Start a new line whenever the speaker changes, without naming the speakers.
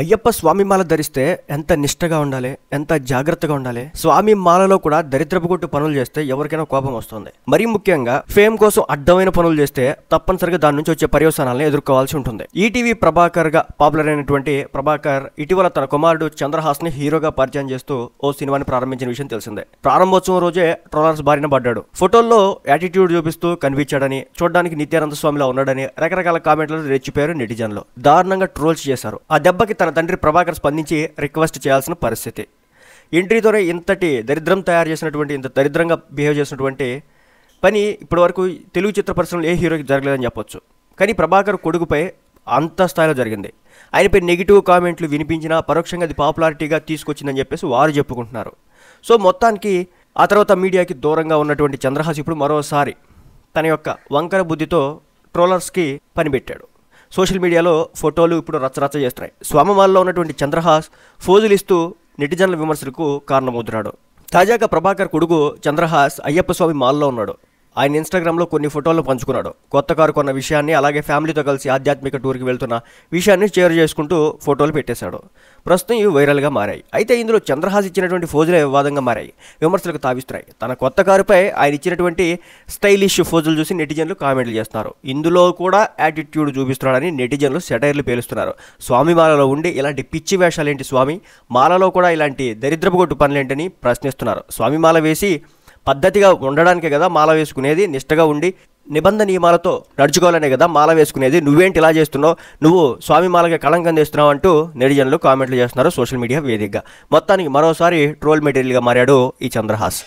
అయ్యప్ప స్వామి మాల ధరిస్తే ఎంత నిష్టగా ఉండాలి ఎంత జాగ్రత్తగా ఉండాలి స్వామి మాలలో కూడా దరిద్రపు కొట్టు పనులు చేస్తే ఎవరికైనా కోపం వస్తుంది మరీ ముఖ్యంగా ఫేమ్ కోసం అడ్డమైన పనులు చేస్తే తప్పనిసరిగా దాని నుంచి వచ్చే పర్యవసానాలను ఎదుర్కోవాల్సి ఉంటుంది ఈటీవీ ప్రభాకర్ గా పాపులర్ అయినటువంటి ప్రభాకర్ ఇటీవల తన కుమారుడు చంద్రహాస్ ని హీరోగా పరిచయం చేస్తూ ఓ సినిమాని ప్రారంభించిన విషయం తెలిసిందే ప్రారంభోత్సవం రోజే ట్రోలర్స్ బారిన పడ్డాడు ఫోటోల్లో యాటిట్యూడ్ చూపిస్తూ కనిపించాడని చూడడానికి నిత్యానంద స్వామిలా ఉన్నాడని రకరకాల కామెంట్లు రెచ్చిపోయారు నెటిజన్లు దారుణంగా ట్రోల్స్ చేశారు ఆ దెబ్బకి తన తండ్రి ప్రభాకర్ స్పందించి రిక్వెస్ట్ చేయాల్సిన పరిస్థితి ఎంట్రీ ద్వారా ఇంతటి దరిద్రం తయారు చేసినటువంటి ఇంత దరిద్రంగా బిహేవ్ చేసినటువంటి పని ఇప్పటివరకు తెలుగు చిత్ర పరిశ్రమలో ఏ హీరోకి జరగలేదని చెప్పొచ్చు కానీ ప్రభాకర్ కొడుకుపై అంత స్థాయిలో జరిగింది ఆయనపై నెగిటివ్ కామెంట్లు వినిపించినా పరోక్షంగా అది పాపులారిటీగా తీసుకొచ్చిందని చెప్పేసి వారు చెప్పుకుంటున్నారు సో మొత్తానికి ఆ తర్వాత మీడియాకి దూరంగా ఉన్నటువంటి చంద్రహాస్ ఇప్పుడు మరోసారి తన యొక్క వంకర బుద్ధితో ట్రోలర్స్కి పనిపెట్టాడు సోషల్ మీడియాలో ఫోటోలు ఇప్పుడు రచ్చరచ్చ చేస్తున్నాయి స్వామివారిలో ఉన్నటువంటి చంద్రహాస్ ఫోజులు ఇస్తూ నెటిజన్ల విమర్శలకు కారణమవుతున్నాడు తాజాగా ప్రభాకర్ కొడుకు చంద్రహాస్ అయ్యప్ప స్వామి మాల్లో ఉన్నాడు ఆయన ఇన్స్టాగ్రామ్లో కొన్ని ఫోటోలు పంచుకున్నాడు కొత్త కారు కొన్న విషయాన్ని అలాగే ఫ్యామిలీతో కలిసి ఆధ్యాత్మిక టూర్కి వెళ్తున్న విషయాన్ని షేర్ చేసుకుంటూ ఫోటోలు పెట్టేశాడు ప్రస్తుతం ఇవి వైరల్గా మారాయి అయితే ఇందులో చంద్రహాస్ ఇచ్చినటువంటి ఫోజులే వివాదంగా మారాయి విమర్శలకు తావిస్తున్నాయి తన కొత్త కారుపై ఆయన ఇచ్చినటువంటి స్టైలిష్ ఫోజులు చూసి నెటిజన్లు కామెంట్లు చేస్తున్నారు ఇందులో కూడా యాటిట్యూడ్ చూపిస్తున్నాడని నెటిజన్లు సెటైర్లు పేలుస్తున్నారు స్వామి మాలలో ఉండి ఇలాంటి పిచ్చి వేషాలేంటి స్వామి మాలలో కూడా ఇలాంటి దరిద్రపు కొట్టు పనులేంటని ప్రశ్నిస్తున్నారు స్వామి మాల వేసి పద్ధతిగా ఉండడానికే కదా మాల వేసుకునేది నిష్టగా ఉండి నిబంధ నియమాలతో నడుచుకోవాలనే కదా మాల వేసుకునేది నువ్వేంటి ఇలా చేస్తున్నావు నువ్వు స్వామి మాలకి కళంకం చేస్తున్నావు అంటూ నెటిజన్లు కామెంట్లు చేస్తున్నారు సోషల్ మీడియా వేదికగా మొత్తానికి మరోసారి ట్రోల్ మెటీరియల్గా మారాడు ఈ చంద్రహాస్